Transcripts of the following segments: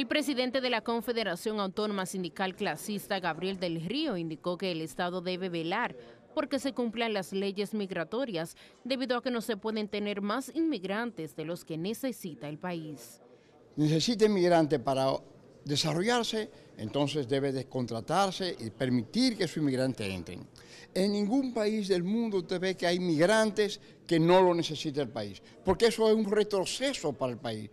El presidente de la Confederación Autónoma Sindical Clasista, Gabriel del Río, indicó que el Estado debe velar porque se cumplan las leyes migratorias, debido a que no se pueden tener más inmigrantes de los que necesita el país. Necesita inmigrante para desarrollarse, entonces debe descontratarse y permitir que su inmigrante entren. En ningún país del mundo usted ve que hay inmigrantes que no lo necesita el país, porque eso es un retroceso para el país.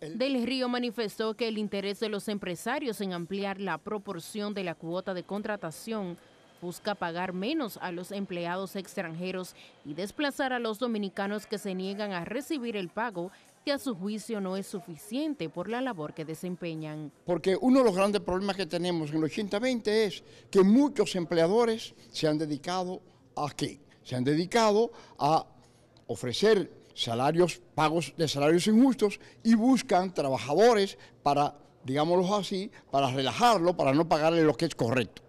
Del Río manifestó que el interés de los empresarios en ampliar la proporción de la cuota de contratación busca pagar menos a los empleados extranjeros y desplazar a los dominicanos que se niegan a recibir el pago que a su juicio no es suficiente por la labor que desempeñan. Porque uno de los grandes problemas que tenemos en el 80 es que muchos empleadores se han dedicado a qué? Se han dedicado a ofrecer salarios, pagos de salarios injustos y buscan trabajadores para, digámoslo así, para relajarlo, para no pagarle lo que es correcto.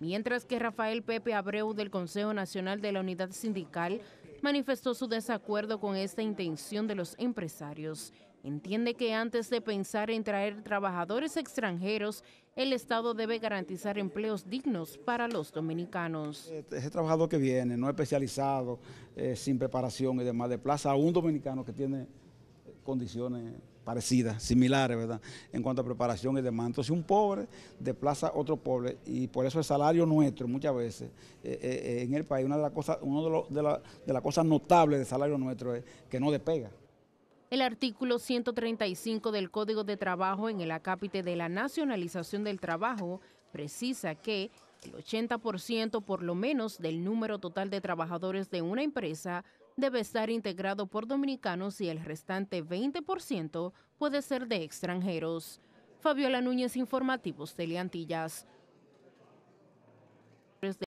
Mientras que Rafael Pepe Abreu del Consejo Nacional de la Unidad Sindical manifestó su desacuerdo con esta intención de los empresarios. Entiende que antes de pensar en traer trabajadores extranjeros, el Estado debe garantizar empleos dignos para los dominicanos. Eh, ese trabajador que viene, no especializado, eh, sin preparación y demás, de plaza a un dominicano que tiene condiciones parecidas, similares, ¿verdad? En cuanto a preparación y demanda. Entonces un pobre desplaza a otro pobre y por eso el salario nuestro muchas veces eh, eh, eh, en el país, una de las cosas, uno de, las cosas notables del salario nuestro es que no despega. El artículo 135 del Código de Trabajo en el acápite de la nacionalización del trabajo precisa que el 80% por lo menos del número total de trabajadores de una empresa debe estar integrado por dominicanos y el restante 20% puede ser de extranjeros. Fabiola Núñez, Informativos Teleantillas.